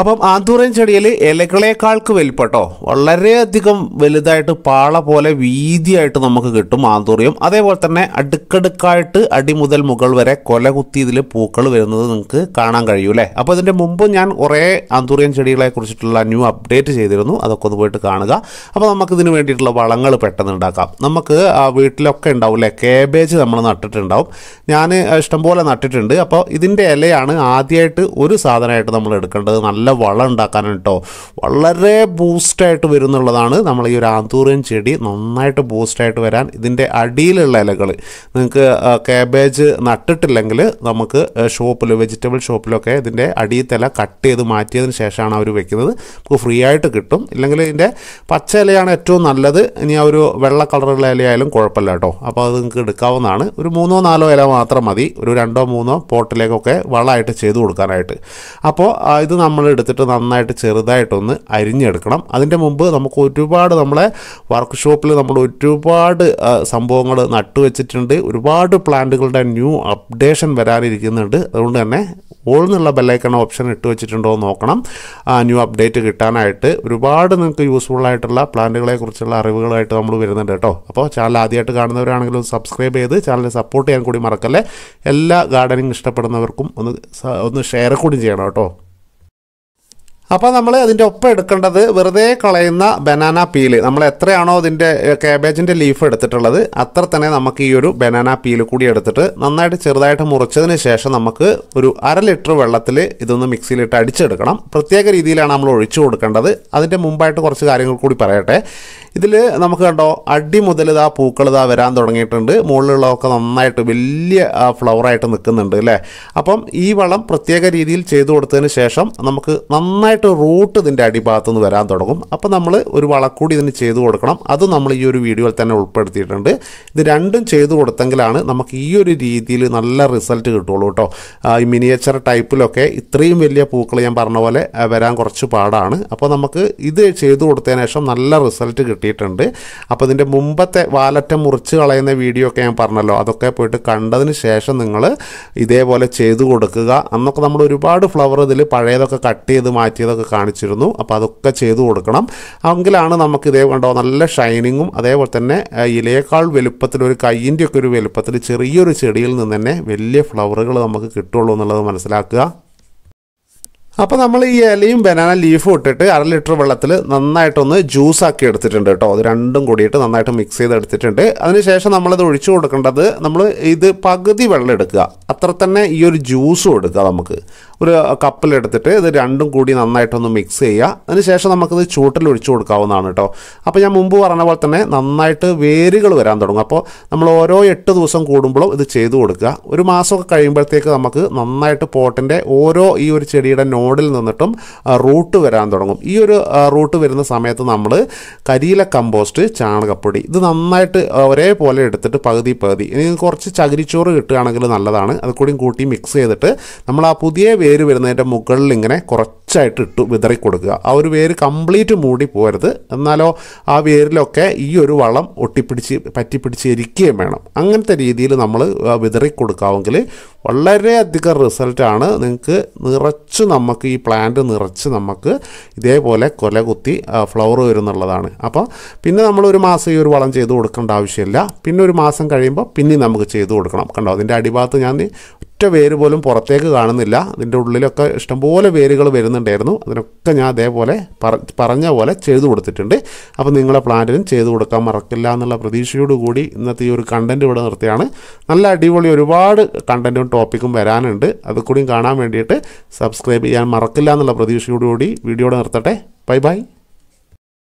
അപ്പം ആന്തൂറൻ ചെടിയിൽ ഇലകളേക്കാൾക്ക് വലിപ്പട്ടോ വളരെയധികം വലുതായിട്ട് പാള പോലെ വീതിയായിട്ട് നമുക്ക് കിട്ടും ആന്തൂറിയും അതേപോലെ തന്നെ അടുക്കടുക്കായിട്ട് അടി മുതൽ മുകൾ വരെ കൊല കുത്തി ഇതിൽ പൂക്കൾ വരുന്നത് നിങ്ങൾക്ക് കാണാൻ കഴിയും അല്ലേ അപ്പോൾ ഇതിൻ്റെ മുമ്പ് ഞാൻ കുറേ ആന്തൂറിയൻ ചെടികളെ കുറിച്ചിട്ടുള്ള ന്യൂ അപ്ഡേറ്റ് ചെയ്തിരുന്നു അതൊക്കെ ഒന്ന് പോയിട്ട് കാണുക അപ്പോൾ നമുക്കിതിന് വേണ്ടിയിട്ടുള്ള വളങ്ങൾ പെട്ടെന്ന് ഉണ്ടാക്കാം നമുക്ക് വീട്ടിലൊക്കെ ഉണ്ടാവും അല്ലേ കേബേജ് നമ്മൾ നട്ടിട്ടുണ്ടാവും ഞാൻ ഇഷ്ടംപോലെ നട്ടിട്ടുണ്ട് അപ്പോൾ ഇതിൻ്റെ ഇലയാണ് ആദ്യമായിട്ട് ഒരു സാധനമായിട്ട് നമ്മൾ എടുക്കേണ്ടത് നല്ല നല്ല വളം ഉണ്ടാക്കാനാണ് കേട്ടോ വളരെ ബൂസ്റ്റായിട്ട് വരുന്നുള്ളതാണ് നമ്മൾ ഈ ഒരു ആന്തൂറിയൻ ചെടി നന്നായിട്ട് ബൂസ്റ്റായിട്ട് വരാൻ ഇതിൻ്റെ അടിയിലുള്ള ഇലകൾ നിങ്ങൾക്ക് കാബേജ് നട്ടിട്ടില്ലെങ്കിൽ നമുക്ക് ഷോപ്പിൽ വെജിറ്റബിൾ ഷോപ്പിലൊക്കെ ഇതിൻ്റെ അടിയത്തില കട്ട് ചെയ്ത് മാറ്റിയതിന് ശേഷമാണ് അവർ വെക്കുന്നത് നമുക്ക് ഫ്രീ ആയിട്ട് കിട്ടും ഇല്ലെങ്കിൽ ഇതിൻ്റെ പച്ച ഇലയാണ് ഏറ്റവും നല്ലത് ഇനി ആ ഒരു വെള്ള കളറുള്ള ഇലയായാലും കുഴപ്പമില്ല കേട്ടോ അപ്പോൾ അത് നിങ്ങൾക്ക് എടുക്കാവുന്നതാണ് ഒരു മൂന്നോ നാലോ ഇല മാത്രം മതി ഒരു രണ്ടോ മൂന്നോ പോട്ടിലേക്കൊക്കെ വളമായിട്ട് ചെയ്ത് കൊടുക്കാനായിട്ട് അപ്പോൾ ഇത് നമ്മൾ എടുത്തിട്ട് നന്നായിട്ട് ചെറുതായിട്ടൊന്ന് അരിഞ്ഞെടുക്കണം അതിൻ്റെ മുമ്പ് നമുക്ക് ഒരുപാട് നമ്മളെ വർക്ക്ഷോപ്പിൽ നമ്മൾ ഒരുപാട് സംഭവങ്ങൾ നട്ടുവെച്ചിട്ടുണ്ട് ഒരുപാട് പ്ലാന്റുകളുടെ ന്യൂ അപ്ഡേഷൻ വരാനിരിക്കുന്നുണ്ട് അതുകൊണ്ട് തന്നെ ഓൾ എന്നുള്ള ബെല്ലൈക്കൺ ഓപ്ഷൻ ഇട്ട് വെച്ചിട്ടുണ്ടോ എന്ന് നോക്കണം ന്യൂ അപ്ഡേറ്റ് കിട്ടാനായിട്ട് ഒരുപാട് നിങ്ങൾക്ക് യൂസ്ഫുൾ ആയിട്ടുള്ള പ്ലാന്റുകളെ കുറിച്ചുള്ള അറിവുകളായിട്ട് നമ്മൾ വരുന്നുണ്ട് കേട്ടോ അപ്പോൾ ചാനൽ ആദ്യമായിട്ട് കാണുന്നവരാണെങ്കിലും സബ്സ്ക്രൈബ് ചെയ്ത് ചാനലിനെ സപ്പോർട്ട് ചെയ്യാൻ കൂടി മറക്കല്ലേ എല്ലാ ഗാർഡനിങ് ഇഷ്ടപ്പെടുന്നവർക്കും ഒന്ന് ഒന്ന് ഷെയർ കൂടി ചെയ്യണം കേട്ടോ അപ്പോൾ നമ്മൾ അതിൻ്റെ ഒപ്പം എടുക്കേണ്ടത് വെറുതെ കളയുന്ന ബനാന പീല് നമ്മൾ എത്രയാണോ അതിൻ്റെ കാബേജിൻ്റെ ലീഫ് എടുത്തിട്ടുള്ളത് അത്ര തന്നെ നമുക്ക് ഈ ഒരു ബനാന പീല് കൂടി എടുത്തിട്ട് നന്നായിട്ട് ചെറുതായിട്ട് മുറിച്ചതിന് ശേഷം നമുക്ക് ഒരു അര ലിറ്റർ വെള്ളത്തിൽ ഇതൊന്ന് മിക്സിയിലിട്ട് അടിച്ചെടുക്കണം പ്രത്യേക രീതിയിലാണ് നമ്മൾ ഒഴിച്ചു കൊടുക്കേണ്ടത് അതിൻ്റെ മുമ്പായിട്ട് കുറച്ച് കാര്യങ്ങൾ കൂടി പറയട്ടെ ഇതിൽ നമുക്ക് കണ്ടോ അടി മുതൽ ഇതാ പൂക്കൾ ഇതാ വരാൻ തുടങ്ങിയിട്ടുണ്ട് മുകളിലുള്ളതൊക്കെ നന്നായിട്ട് വലിയ ഫ്ലവറായിട്ട് നിൽക്കുന്നുണ്ട് അല്ലേ അപ്പം ഈ വളം പ്രത്യേക രീതിയിൽ ചെയ്തു കൊടുത്തതിന് ശേഷം നമുക്ക് നന്നായിട്ട് റൂട്ട് ഇതിൻ്റെ അടിഭാഗത്തു നിന്ന് വരാൻ തുടങ്ങും അപ്പം നമ്മൾ ഒരു വളക്കൂടി ഇതിന് ചെയ്തു കൊടുക്കണം അത് നമ്മൾ ഈ ഒരു വീഡിയോയിൽ തന്നെ ഉൾപ്പെടുത്തിയിട്ടുണ്ട് ഇത് രണ്ടും ചെയ്തു കൊടുത്തെങ്കിലാണ് നമുക്ക് ഈ ഒരു രീതിയിൽ നല്ല റിസൾട്ട് കിട്ടുള്ളൂ കേട്ടോ ഈ മിനിയേച്ചർ ടൈപ്പിലൊക്കെ ഇത്രയും വലിയ പൂക്കൾ ഞാൻ പറഞ്ഞ പോലെ വരാൻ കുറച്ച് പാടാണ് അപ്പോൾ നമുക്ക് ഇത് ചെയ്തു കൊടുത്തതിന് ശേഷം നല്ല റിസൾട്ട് കിട്ടും കിട്ടിയിട്ടുണ്ട് അപ്പോൾ ഇതിൻ്റെ മുമ്പത്തെ വാലറ്റം മുറിച്ച് കളയുന്ന വീഡിയോ ഒക്കെ ഞാൻ പറഞ്ഞല്ലോ അതൊക്കെ പോയിട്ട് കണ്ടതിന് ശേഷം നിങ്ങൾ ഇതേപോലെ ചെയ്തു കൊടുക്കുക അന്നൊക്കെ നമ്മൾ ഒരുപാട് ഫ്ലവർ ഇതിൽ പഴയതൊക്കെ കട്ട് ചെയ്ത് മാറ്റിയതൊക്കെ കാണിച്ചിരുന്നു അപ്പോൾ അതൊക്കെ ചെയ്തു കൊടുക്കണം എങ്കിലാണ് നമുക്ക് ഇതേ കണ്ടോ നല്ല ഷൈനിങ്ങും അതേപോലെ തന്നെ ഇലയേക്കാൾ വലുപ്പത്തിൽ ഒരു കയ്യിൻ്റെ ഒക്കെ ഒരു വലുപ്പത്തിൽ ചെറിയൊരു ചെടിയിൽ നിന്ന് തന്നെ വലിയ ഫ്ലവറുകൾ നമുക്ക് കിട്ടുള്ളൂ എന്നുള്ളത് മനസ്സിലാക്കുക അപ്പോൾ നമ്മൾ ഈ ഇലയും ബനാന ലീഫും ഇട്ടിട്ട് അര ലിറ്റർ വെള്ളത്തിൽ നന്നായിട്ടൊന്ന് ആക്കി എടുത്തിട്ടുണ്ട് കേട്ടോ അത് രണ്ടും കൂടിയിട്ട് നന്നായിട്ട് മിക്സ് ചെയ്ത് എടുത്തിട്ടുണ്ട് അതിനുശേഷം നമ്മളിത് ഒഴിച്ചു കൊടുക്കേണ്ടത് നമ്മൾ ഇത് പകുതി വെള്ളം എടുക്കുക അത്ര തന്നെ ഈ ഒരു ജ്യൂസും എടുക്കുക നമുക്ക് ഒരു കപ്പിലെടുത്തിട്ട് ഇത് രണ്ടും കൂടി നന്നായിട്ടൊന്ന് മിക്സ് ചെയ്യുക അതിനുശേഷം നമുക്കിത് ചൂട്ടിൽ ഒഴിച്ചു കൊടുക്കാവുന്നതാണ് കേട്ടോ അപ്പോൾ ഞാൻ മുമ്പ് പറഞ്ഞ പോലെ തന്നെ നന്നായിട്ട് വേരുകൾ വരാൻ തുടങ്ങും അപ്പോൾ നമ്മൾ ഓരോ എട്ട് ദിവസം കൂടുമ്പോഴും ഇത് ചെയ്തു കൊടുക്കുക ഒരു മാസമൊക്കെ കഴിയുമ്പോഴത്തേക്ക് നമുക്ക് നന്നായിട്ട് പോട്ടിൻ്റെ ഓരോ ഈ ഒരു ചെടിയുടെ നോഡിൽ നിന്നിട്ടും റൂട്ട് വരാൻ തുടങ്ങും ഈ ഒരു റൂട്ട് വരുന്ന സമയത്ത് നമ്മൾ കരിയില കമ്പോസ്റ്റ് ചാണകപ്പൊടി ഇത് നന്നായിട്ട് ഒരേപോലെ എടുത്തിട്ട് പകുതി പകുതി ഇനി കുറച്ച് ചകിരിച്ചോറ് കിട്ടുകയാണെങ്കിൽ നല്ലതാണ് അത് കൂട്ടി മിക്സ് ചെയ്തിട്ട് നമ്മൾ ആ പുതിയ വേര് വരുന്നതിൻ്റെ മുകളിൽ ഇങ്ങനെ കുറച്ച് കുറച്ചായിട്ട് ഇട്ട് വിതറി കൊടുക്കുക ആ ഒരു വേര് കംപ്ലീറ്റ് മൂടി പോരുത് എന്നാലോ ആ വേരിലൊക്കെ ഈ ഒരു വളം ഒട്ടിപ്പിടിച്ച് പറ്റിപ്പിടിച്ച് ഇരിക്കുകയും വേണം അങ്ങനത്തെ രീതിയിൽ നമ്മൾ വിതറി കൊടുക്കാമെങ്കിൽ വളരെയധികം റിസൾട്ടാണ് നിങ്ങൾക്ക് നിറച്ച് നമുക്ക് ഈ പ്ലാന്റ് നിറച്ച് നമുക്ക് ഇതേപോലെ കൊല കുത്തി ഫ്ലവർ വരുന്നുള്ളതാണ് അപ്പോൾ പിന്നെ നമ്മൾ ഒരു മാസം ഈ ഒരു വളം ചെയ്ത് കൊടുക്കേണ്ട ആവശ്യമില്ല പിന്നെ ഒരു മാസം കഴിയുമ്പോൾ പിന്നെ നമുക്ക് ചെയ്ത് കൊടുക്കണം കണ്ടോ അതിൻ്റെ അടിഭാഗത്ത് ഞാൻ വേര് പോലും പുറത്തേക്ക് കാണുന്നില്ല അതിൻ്റെ ഉള്ളിലൊക്കെ ഇഷ്ടംപോലെ വേരുകൾ വരുന്നുണ്ടായിരുന്നു അതിനൊക്കെ ഞാൻ അതേപോലെ പറഞ്ഞ പോലെ ചെയ്തു കൊടുത്തിട്ടുണ്ട് അപ്പം നിങ്ങളെ പ്ലാന്റിനും ചെയ്തു കൊടുക്കാൻ മറക്കില്ല എന്നുള്ള പ്രതീക്ഷയോടുകൂടി ഇന്നത്തെ ഈ ഒരു കണ്ടൻറ്റ് ഇവിടെ നിർത്തിയാണ് നല്ല അടിപൊളി ഒരുപാട് കണ്ടൻറ്റും ടോപ്പിക്കും വരാനുണ്ട് അത് കാണാൻ വേണ്ടിയിട്ട് സബ്സ്ക്രൈബ് ചെയ്യാൻ മറക്കില്ല എന്നുള്ള പ്രതീക്ഷയോടുകൂടി വീഡിയോടെ നിർത്തട്ടെ ബൈ ബൈ